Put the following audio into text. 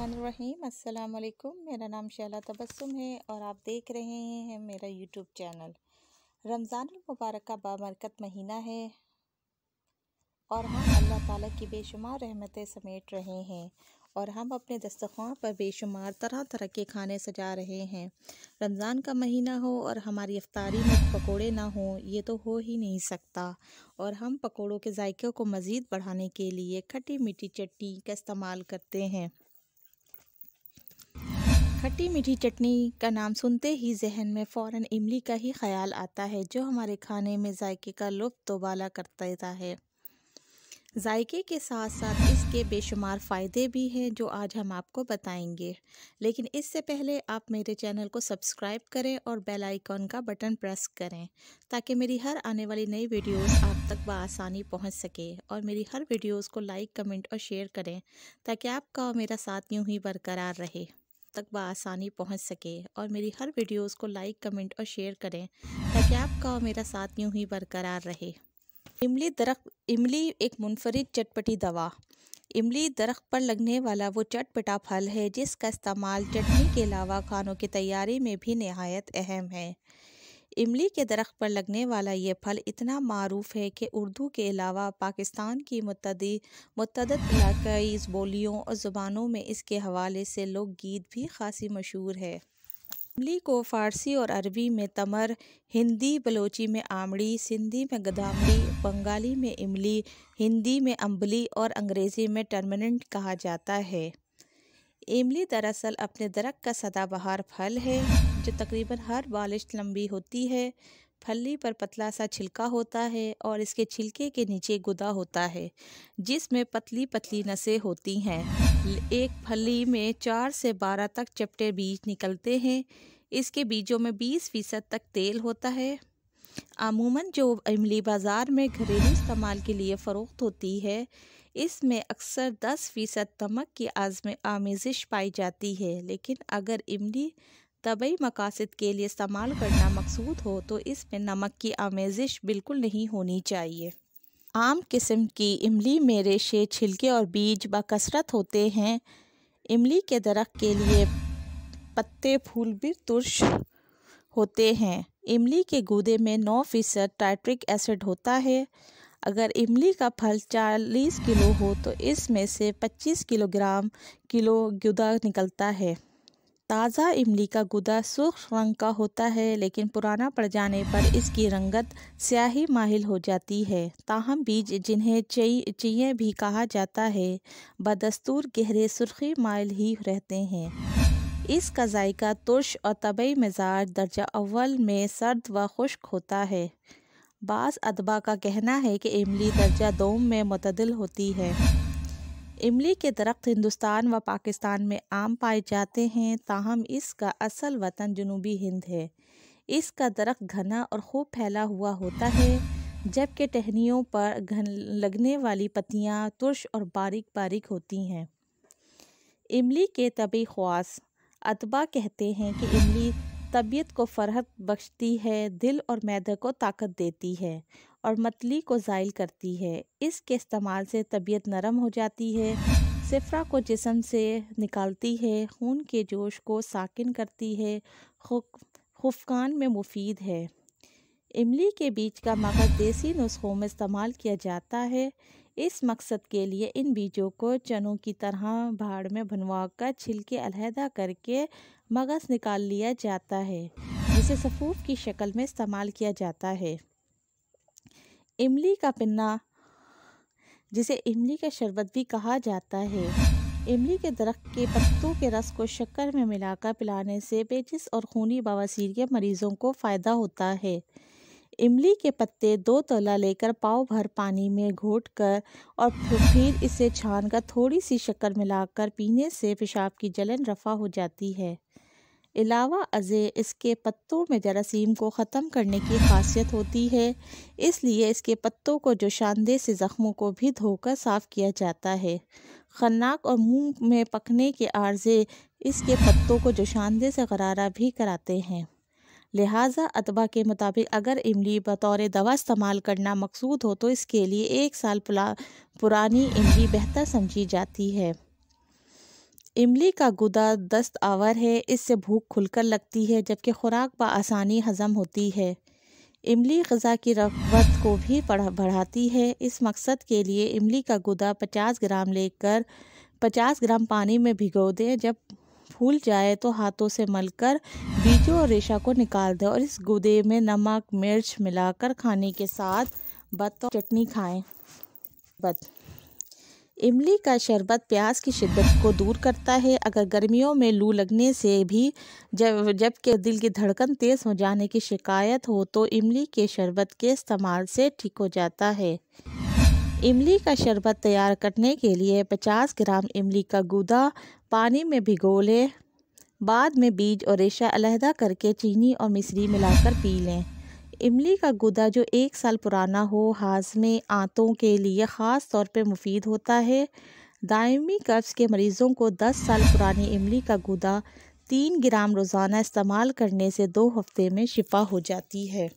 अस्सलाम वालेकुम मेरा नाम शैला तबस्सुम है और आप देख रहे हैं मेरा यूट्यूब चैनल रमज़ान मुबारक का बाबरकत महीना है और हम अल्लाह ताला की बेशुमार रहमतें समेट रहे हैं और हम अपने दस्तखान पर बेशुमार तरह तरह के खाने सजा रहे हैं रमज़ान का महीना हो और हमारी अफ्तारी में पकोड़े ना हो ये तो हो ही नहीं सकता और हम पकोड़ों के ज़ायकों को मज़ीद बढ़ाने के लिए खटी मीठी चटनी का इस्तेमाल करते हैं खट्टी मीठी चटनी का नाम सुनते ही जहन में फ़ौरन इमली का ही ख्याल आता है जो हमारे खाने में जायके का लुफ्त दोबाला कर देता है जायके के साथ साथ इसके बेशुमार फ़ायदे भी हैं जो आज हम आपको बताएंगे लेकिन इससे पहले आप मेरे चैनल को सब्सक्राइब करें और बेल आइकॉन का बटन प्रेस करें ताकि मेरी हर आने वाली नई वीडियोस आप तक आसानी पहुंच सके और मेरी हर वीडियोस को लाइक कमेंट और शेयर करें ताकि आपका और मेरा साथ यूं ही बरकरार रहे तक आसानी पहुंच सके और मेरी हर वीडियोस को लाइक कमेंट और शेयर करें ताकि आपका और मेरा साथ यूँ ही बरकरार रहे इमली दरख्त इमली एक मुनफरद चटपटी दवा इमली दरख्त पर लगने वाला वो चटपटा फल है जिसका इस्तेमाल चटनी के अलावा खानों की तैयारी में भी नहायत अहम है इमली के दरख्त पर लगने वाला ये फल इतना मरूफ है कि उर्दू के अलावा पाकिस्तान की मतदी मतद इलाकई बोलियों और ज़ुबानों में इसके हवाले से लोकगीत गीत भी खासी मशहूर है इमली को फ़ारसी और अरबी में तमर हिंदी बलोची में आमड़ी सिंधी में गदामड़ी बंगाली में इमली हिंदी में अम्बली और अंग्रेज़ी में टर्मिनेंट कहा जाता है इमली दरअसल अपने दरख का सदाबहार फल है जो तकरीबन हर बालिश लंबी होती है फली पर पतला सा छिलका होता है और इसके छिलके के नीचे गुदा होता है जिसमें पतली पतली नसें होती हैं एक फली में चार से बारह तक चपटे बीज निकलते हैं इसके बीजों में बीस फीसद तक तेल होता है अमूमन जो इमली बाज़ार में घरेलू इस्तेमाल के लिए फ़रोख्त होती है इसमें अक्सर 10 फ़ीसद नमक की आज़म आमेजिश पाई जाती है लेकिन अगर इमली तबई मकासद के लिए इस्तेमाल करना मकसूद हो तो इसमें नमक की आमेजिश बिल्कुल नहीं होनी चाहिए आम किस्म की इमली में रेशे छिलके और बीज बकसरत होते हैं इमली के दरख के लिए पत्ते फूल भी तुरश होते हैं इमली के गूदे में नौ फ़ीसद टाइट्रिक एसिड होता है अगर इमली का फल 40 किलो हो तो इसमें से 25 किलोग्राम किलो गुदा निकलता है ताज़ा इमली का गुदा सुख रंग का होता है लेकिन पुराना पड़ जाने पर इसकी रंगत स्याही माहिल हो जाती है ताहम बीज जिन्हें चई चिए भी कहा जाता है बदस्तूर गहरे सुर्खी माइल ही रहते हैं इसका जायका तुर्श और तबई मज़ाज दर्जा अव्वल में सर्द व खुश्क होता है बास अदबा का कहना है कि इमली दर्जा दोम में मतदल होती है इमली के दरख्त हिंदुस्तान व पाकिस्तान में आम पाए जाते हैं ताहम इसका असल वतन जनूबी हिंद है इसका दरख्त घना और खूब फैला हुआ होता है जबकि टहनियों पर घन लगने वाली पत्तियां तुर्श और बारीक बारीक होती हैं इमली के तबी खास अतबा कहते हैं कि इमली तबीयत को फ़रहत बख्शती है दिल और मैदे को ताकत देती है और मतली को ज़ाइल करती है इसके इस्तेमाल से तबीयत नरम हो जाती है सिफरा को जिसम से निकालती है खून के जोश को साकिन करती है खुफकान में मुफीद है इमली के बीज का मगज़ देसी नुस्खों में इस्तेमाल किया जाता है इस मकसद के लिए इन बीजों को चनों की तरह भाड़ में भनवा कर छिलके अलहदा करके मगज़ निकाल लिया जाता है जिसे सफ़ूफ की शक्ल में इस्तेमाल किया जाता है इमली का पन्ना जिसे इमली का शरबत भी कहा जाता है इमली के दरख्त के पत्तों के रस को शक्कर में मिलाकर पिलाने से पेचिस और खूनी बवासीर के मरीज़ों को फ़ायदा होता है इमली के पत्ते दो तला लेकर पाव भर पानी में घोट कर और फिर इसे छान कर थोड़ी सी शक्कर मिलाकर पीने से पेशाब की जलन रफा हो जाती है अलावा अज़े इसके पत्तों में जरासीम को ख़त्म करने की खासियत होती है इसलिए इसके पत्तों को जोशानदे से ज़ख्मों को भी धोकर साफ़ किया जाता है खन्नाक और मुंह में पकने के आर्जे इसके पत्तों को जोशानदे से गरारा भी कराते हैं लिहाजा अतबा के मुताबिक अगर इमली बतौर दवा इस्तेमाल करना मकसूद हो तो इसके लिए एक साल पुरानी इमली बेहतर समझी जाती है इमली का गुदा दस्त आवर है इससे भूख खुलकर लगती है जबकि खुराक आसानी हजम होती है इमली गज़ा की रगबत को भी बढ़ाती है इस मकसद के लिए इमली का गुदा 50 ग्राम लेकर 50 ग्राम पानी में भिगो दें जब फूल जाए तो हाथों से मलकर बीजों और रेशा को निकाल दें और इस गुदे में नमक मिर्च मिलाकर खाने के साथ बत और चटनी खाएं बत इमली का शरबत प्यास की शिद्दत को दूर करता है अगर गर्मियों में लू लगने से भी जब जबकि दिल की धड़कन तेज़ हो जाने की शिकायत हो तो इमली के शरबत के इस्तेमाल से ठीक हो जाता है इमली का शरबत तैयार करने के लिए 50 ग्राम इमली का गूदा पानी में भिगो लें बाद में बीज और रेशा अलहदा करके चीनी और मिश्री मिलाकर पी लें इमली का गूदा जो एक साल पुराना हो हाजमे आंतों के लिए ख़ास तौर पर मुफीद होता है दायमी कब्ज़ के मरीज़ों को 10 साल पुरानी इमली का गूदा तीन ग्राम रोज़ाना इस्तेमाल करने से दो हफ्ते में शिफा हो जाती है